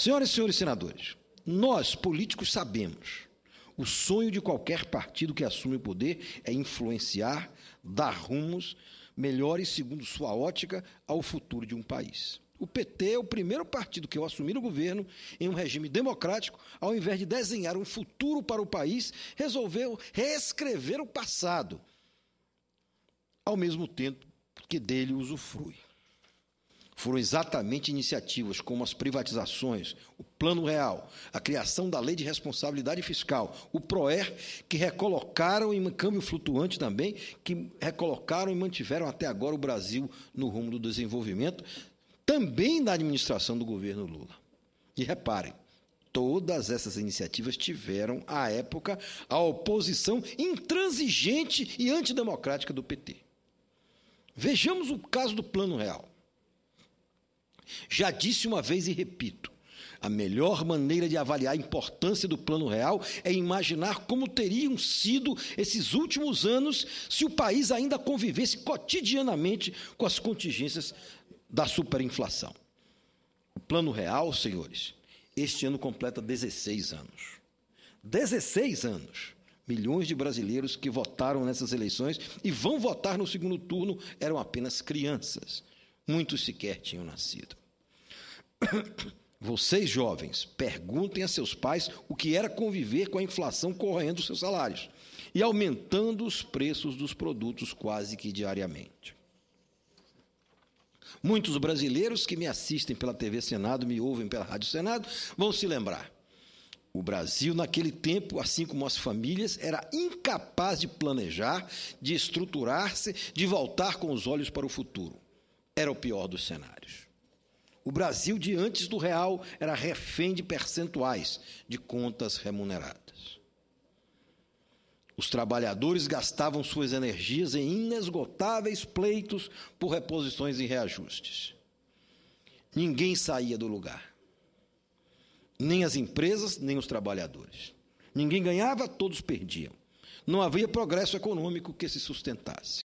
Senhoras e senhores senadores, nós políticos sabemos. O sonho de qualquer partido que assume o poder é influenciar, dar rumos melhores, segundo sua ótica, ao futuro de um país. O PT é o primeiro partido que, ao assumir o governo em um regime democrático, ao invés de desenhar um futuro para o país, resolveu reescrever o passado, ao mesmo tempo que dele usufrui foram exatamente iniciativas como as privatizações, o Plano Real, a criação da Lei de Responsabilidade Fiscal, o PROER, que recolocaram em câmbio flutuante também, que recolocaram e mantiveram até agora o Brasil no rumo do desenvolvimento, também da administração do governo Lula. E reparem, todas essas iniciativas tiveram, à época, a oposição intransigente e antidemocrática do PT. Vejamos o caso do Plano Real. Já disse uma vez e repito: a melhor maneira de avaliar a importância do Plano Real é imaginar como teriam sido esses últimos anos se o país ainda convivesse cotidianamente com as contingências da superinflação. O Plano Real, senhores, este ano completa 16 anos. 16 anos! Milhões de brasileiros que votaram nessas eleições e vão votar no segundo turno eram apenas crianças muitos sequer tinham nascido. Vocês, jovens, perguntem a seus pais o que era conviver com a inflação corroendo seus salários e aumentando os preços dos produtos quase que diariamente. Muitos brasileiros que me assistem pela TV Senado, me ouvem pela Rádio Senado, vão se lembrar. O Brasil, naquele tempo, assim como as famílias, era incapaz de planejar, de estruturar-se, de voltar com os olhos para o futuro era o pior dos cenários. O Brasil de antes do real era refém de percentuais de contas remuneradas. Os trabalhadores gastavam suas energias em inesgotáveis pleitos por reposições e reajustes. Ninguém saía do lugar. Nem as empresas, nem os trabalhadores. Ninguém ganhava, todos perdiam. Não havia progresso econômico que se sustentasse.